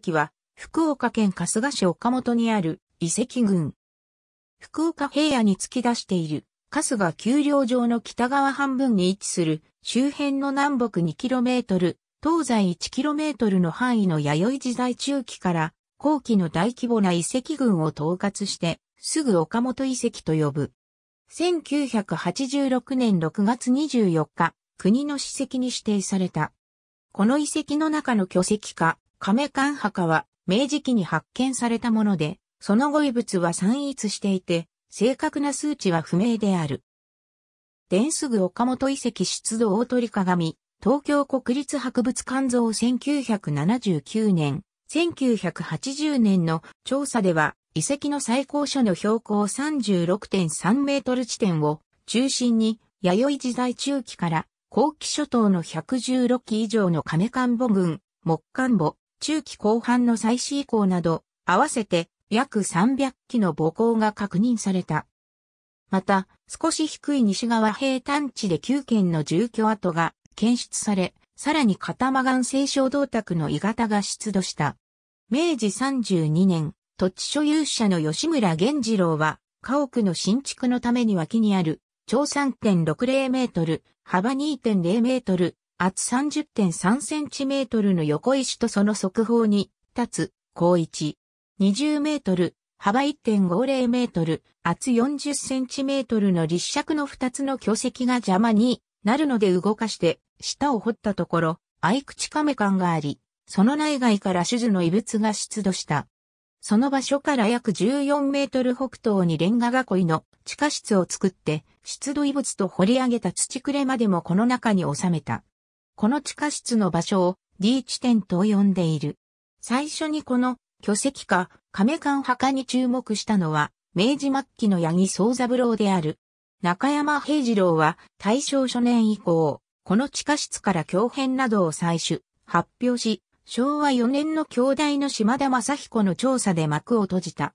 跡は、福岡県春日市岡本にある遺跡群。福岡平野に突き出している、春日丘陵上の北側半分に位置する、周辺の南北 2km、東西 1km の範囲の弥生時代中期から、後期の大規模な遺跡群を統括して、すぐ岡本遺跡と呼ぶ。1986年6月24日、国の史跡に指定された。この遺跡の中の巨石化、亀館墓は明治期に発見されたもので、その後遺物は散逸していて、正確な数値は不明である。伝すぐ岡本遺跡出土大鳥鏡、東京国立博物館像1979年、1980年の調査では、遺跡の最高所の標高36.3メートル地点を中心に、弥生時代中期から後期諸島の116基以上の亀漢母群、木漢母、中期後半の再始以降など、合わせて約300機の母港が確認された。また、少し低い西側平坦地で9件の住居跡が検出され、さらに片間岩清少銅卓の鋳型が出土した。明治32年、土地所有者の吉村源次郎は、家屋の新築のために脇にある、長3.60メートル、幅2.0メートル、厚 30.3cm の横石とその側方に立つ、高一。20メートル、幅1.50メートル、厚40センチメートルの立尺の2つの巨石が邪魔になるので動かして、下を掘ったところ、合口亀館があり、その内外から手術の遺物が出土した。その場所から約14メートル北東にレンガ囲いの地下室を作って、出土遺物と掘り上げた土くれまでもこの中に収めた。この地下室の場所を D 地点と呼んでいる。最初にこの巨石化、亀館墓に注目したのは、明治末期の八木宗三郎である。中山平次郎は大正初年以降、この地下室から狂変などを採取、発表し、昭和4年の兄弟の島田正彦の調査で幕を閉じた。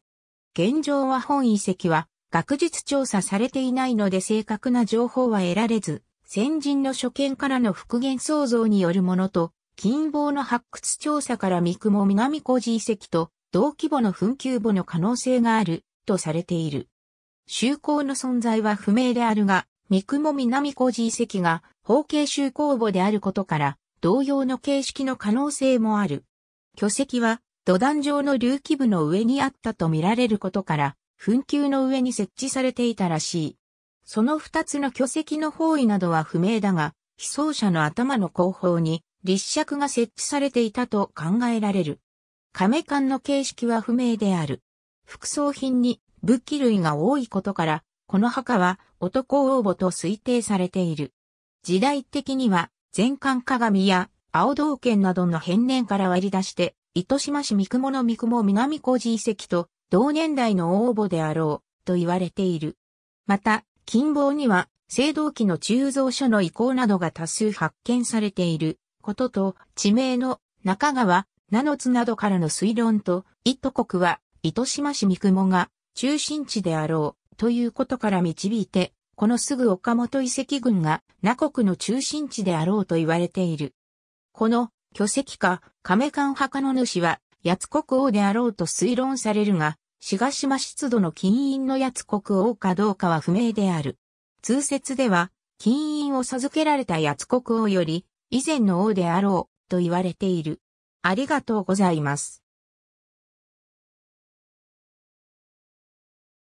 現状は本遺跡は学術調査されていないので正確な情報は得られず、先人の所見からの復元創造によるものと、金棒の発掘調査から三雲南小路遺跡と同規模の墳丘墓の可能性があるとされている。修行の存在は不明であるが、三雲南小路遺跡が方形修行墓であることから同様の形式の可能性もある。巨石は土壇場の隆起部の上にあったと見られることから、墳丘の上に設置されていたらしい。その二つの巨石の方位などは不明だが、被葬者の頭の後方に立尺が設置されていたと考えられる。亀館の形式は不明である。副葬品に武器類が多いことから、この墓は男応募と推定されている。時代的には、全館鏡や青銅剣などの変年から割り出して、糸島市三雲の三雲南小路遺跡と同年代の応募であろうと言われている。また、近傍には、青銅器の鋳造所の遺構などが多数発見されていることと、地名の中川、名の津などからの推論と、糸国は、糸島市三雲が中心地であろうということから導いて、このすぐ岡本遺跡群が名国の中心地であろうと言われている。この巨石か、亀館墓の主は、八国王であろうと推論されるが、賀島湿度の金印のやつ国王かどうかは不明である。通説では、金印を授けられたやつ国王より、以前の王であろう、と言われている。ありがとうございます。